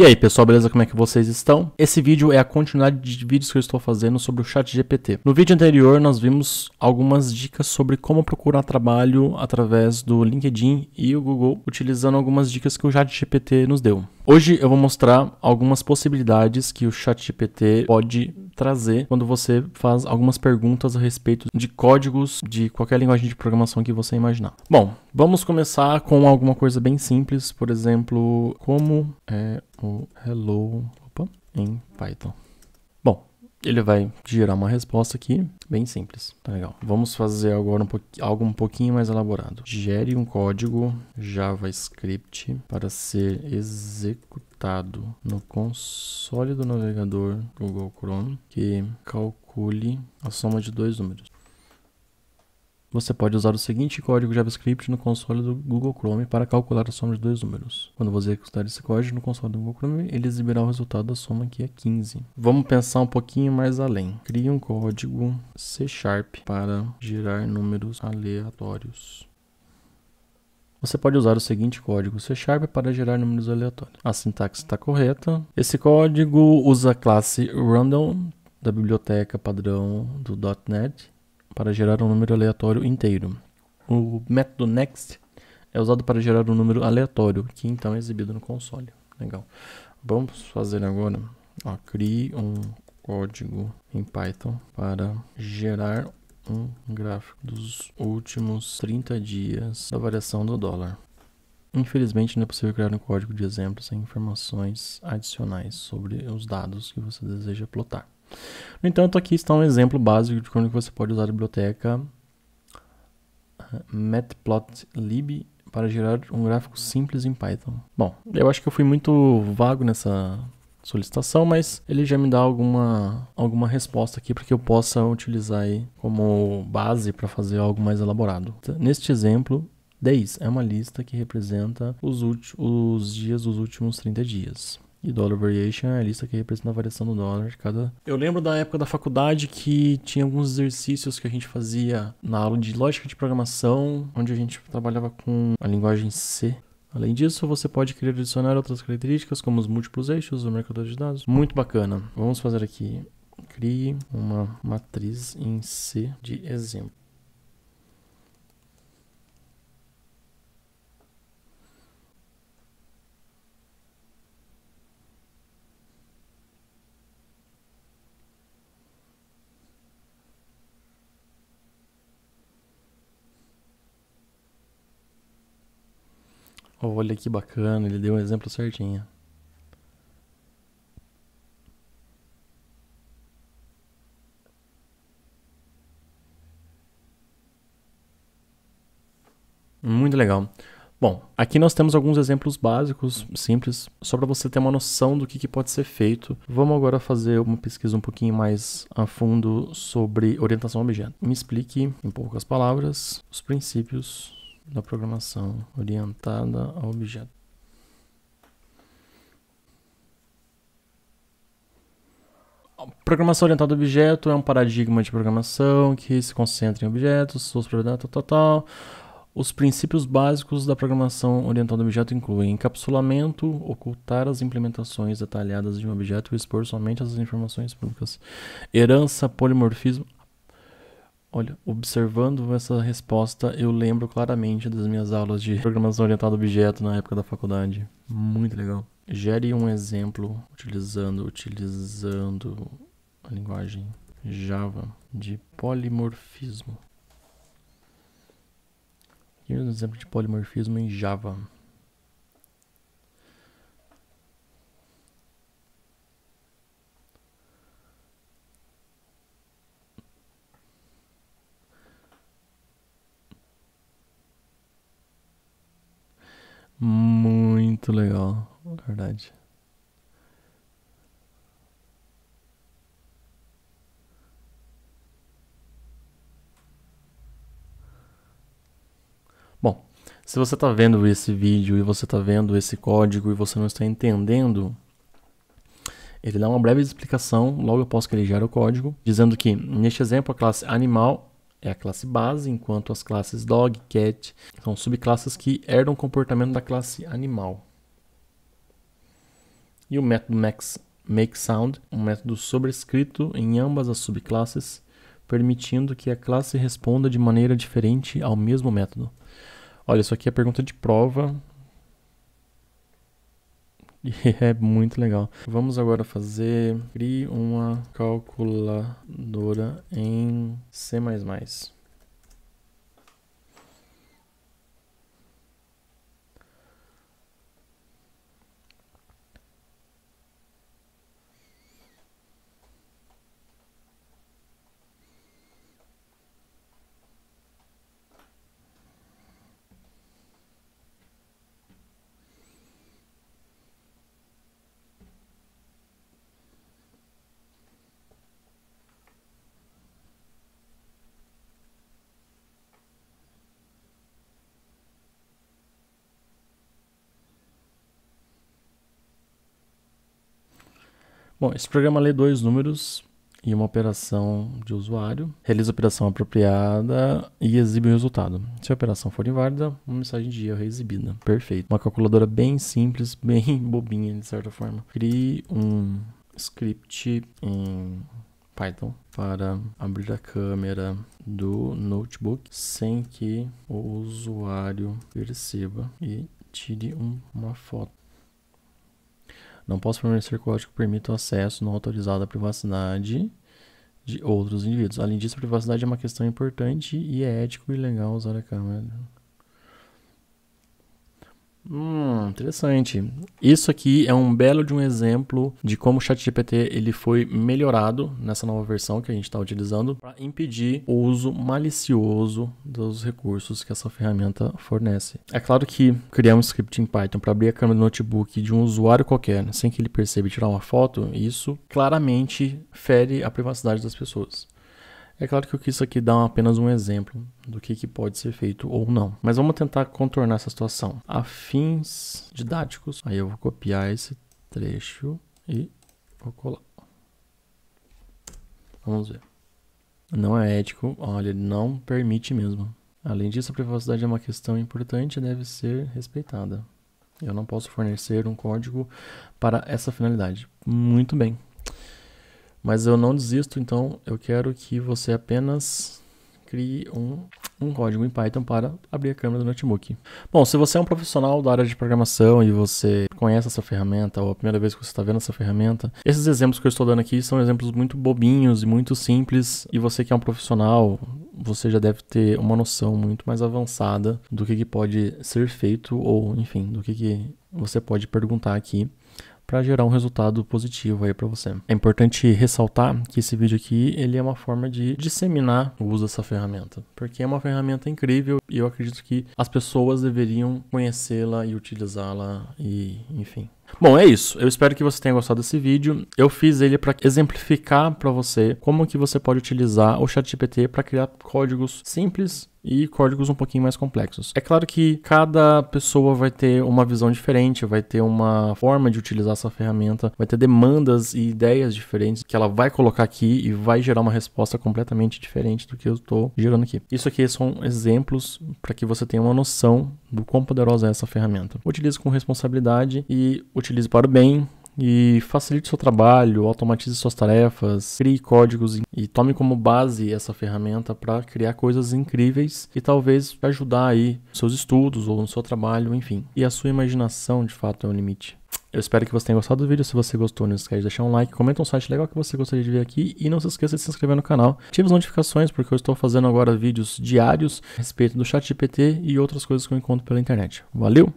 E aí, pessoal, beleza? Como é que vocês estão? Esse vídeo é a continuidade de vídeos que eu estou fazendo sobre o ChatGPT. No vídeo anterior, nós vimos algumas dicas sobre como procurar trabalho através do LinkedIn e o Google, utilizando algumas dicas que o ChatGPT nos deu. Hoje eu vou mostrar algumas possibilidades que o ChatGPT pode trazer quando você faz algumas perguntas a respeito de códigos de qualquer linguagem de programação que você imaginar. Bom, vamos começar com alguma coisa bem simples, por exemplo, como é o hello opa, em Python. Ele vai gerar uma resposta aqui, bem simples, tá legal. Vamos fazer agora um algo um pouquinho mais elaborado. Gere um código JavaScript para ser executado no console do navegador Google Chrome que calcule a soma de dois números. Você pode usar o seguinte código JavaScript no console do Google Chrome para calcular a soma de dois números. Quando você executar esse código no console do Google Chrome, ele exibirá o resultado da soma que é 15. Vamos pensar um pouquinho mais além. Crie um código C Sharp para gerar números aleatórios. Você pode usar o seguinte código C Sharp para gerar números aleatórios. A sintaxe está correta. Esse código usa a classe Random da biblioteca padrão do .NET para gerar um número aleatório inteiro. O método next é usado para gerar um número aleatório, que então é exibido no console. Legal. Vamos fazer agora, ó, crie um código em Python para gerar um gráfico dos últimos 30 dias da variação do dólar. Infelizmente, não é possível criar um código de exemplo sem informações adicionais sobre os dados que você deseja plotar. No entanto, aqui está um exemplo básico de como é você pode usar a biblioteca eh, matplotlib para gerar um gráfico simples em Python. Bom, eu acho que eu fui muito vago nessa solicitação, mas ele já me dá alguma, alguma resposta aqui para que eu possa utilizar aí como base para fazer algo mais elaborado. Neste exemplo, 10 é uma lista que representa os, os dias dos últimos 30 dias. E dollar variation é a lista que representa a variação do dólar de cada. Eu lembro da época da faculdade que tinha alguns exercícios que a gente fazia na aula de lógica de programação, onde a gente trabalhava com a linguagem C. Além disso, você pode querer adicionar outras características, como os múltiplos eixos, o marcador de dados. Muito bacana. Vamos fazer aqui. Crie uma matriz em C de exemplo. Oh, olha que bacana, ele deu um exemplo certinho. Muito legal. Bom, aqui nós temos alguns exemplos básicos, simples, só para você ter uma noção do que, que, pode ser feito. Vamos agora fazer uma pesquisa um pouquinho mais a fundo sobre orientação a objeto. Me explique, em poucas palavras, os princípios da programação orientada a objeto. Programação orientada a objeto é um paradigma de programação que se concentra em objetos, suas propriedades, tal, tal, tal. Os princípios básicos da programação orientada a objeto incluem encapsulamento, ocultar as implementações detalhadas de um objeto e expor somente as informações públicas, herança, polimorfismo. Olha, observando essa resposta, eu lembro claramente das minhas aulas de programação orientada a objeto na época da faculdade. Muito legal. Gere um exemplo utilizando utilizando a linguagem Java de polimorfismo. Gere um exemplo de polimorfismo em Java. Muito legal, verdade. Bom, se você está vendo esse vídeo e você está vendo esse código e você não está entendendo, ele dá uma breve explicação logo após que ele gera o código, dizendo que, neste exemplo, a classe animal é a classe base, enquanto as classes dog, cat são subclasses que herdam o comportamento da classe animal e o método makeSound, um método sobrescrito em ambas as subclasses, permitindo que a classe responda de maneira diferente ao mesmo método. Olha, isso aqui é pergunta de prova. E é muito legal. Vamos agora fazer... Crie uma calculadora em C++. Bom, esse programa lê dois números e uma operação de usuário, realiza a operação apropriada e exibe o resultado. Se a operação for inválida, uma mensagem de erro é exibida. Perfeito. Uma calculadora bem simples, bem bobinha de certa forma. Crie um script em Python para abrir a câmera do notebook sem que o usuário perceba e tire um, uma foto. Não posso fornecer código que permita o acesso não autorizado à privacidade de outros indivíduos. Além disso, a privacidade é uma questão importante e é ético e legal usar a câmera. Hum, interessante. Isso aqui é um belo de um exemplo de como o ChatGPT ele foi melhorado nessa nova versão que a gente está utilizando para impedir o uso malicioso dos recursos que essa ferramenta fornece. É claro que criar um script em Python para abrir a câmera do notebook de um usuário qualquer, sem que ele perceba tirar uma foto, isso claramente fere a privacidade das pessoas. É claro que eu quis isso aqui dar apenas um exemplo do que, que pode ser feito ou não. Mas vamos tentar contornar essa situação. A fins didáticos, aí eu vou copiar esse trecho e vou colar. Vamos ver. Não é ético, olha, ele não permite mesmo. Além disso, a privacidade é uma questão importante e deve ser respeitada. Eu não posso fornecer um código para essa finalidade. Muito bem. Mas eu não desisto, então eu quero que você apenas crie um, um código em Python para abrir a câmera do notebook. Bom, se você é um profissional da área de programação e você conhece essa ferramenta ou é a primeira vez que você está vendo essa ferramenta, esses exemplos que eu estou dando aqui são exemplos muito bobinhos e muito simples e você que é um profissional você já deve ter uma noção muito mais avançada do que, que pode ser feito ou, enfim, do que, que você pode perguntar aqui para gerar um resultado positivo aí para você. É importante ressaltar que esse vídeo aqui ele é uma forma de disseminar o uso dessa ferramenta, porque é uma ferramenta incrível e eu acredito que as pessoas deveriam conhecê-la e utilizá-la e enfim. Bom, é isso. Eu espero que você tenha gostado desse vídeo. Eu fiz ele para exemplificar para você como que você pode utilizar o ChatGPT para criar códigos simples e códigos um pouquinho mais complexos. É claro que cada pessoa vai ter uma visão diferente, vai ter uma forma de utilizar essa ferramenta, vai ter demandas e ideias diferentes que ela vai colocar aqui e vai gerar uma resposta completamente diferente do que eu estou gerando aqui. Isso aqui são exemplos para que você tenha uma noção do quão poderosa é essa ferramenta. Utilize com responsabilidade e utilize para o bem e facilite seu trabalho, automatize suas tarefas, crie códigos e tome como base essa ferramenta para criar coisas incríveis e talvez ajudar aí nos seus estudos ou no seu trabalho, enfim. E a sua imaginação, de fato, é o limite. Eu espero que você tenha gostado do vídeo. Se você gostou, não esquece de deixar um like, comenta um site legal que você gostaria de ver aqui e não se esqueça de se inscrever no canal. Ative as notificações porque eu estou fazendo agora vídeos diários a respeito do chat GPT e outras coisas que eu encontro pela internet. Valeu!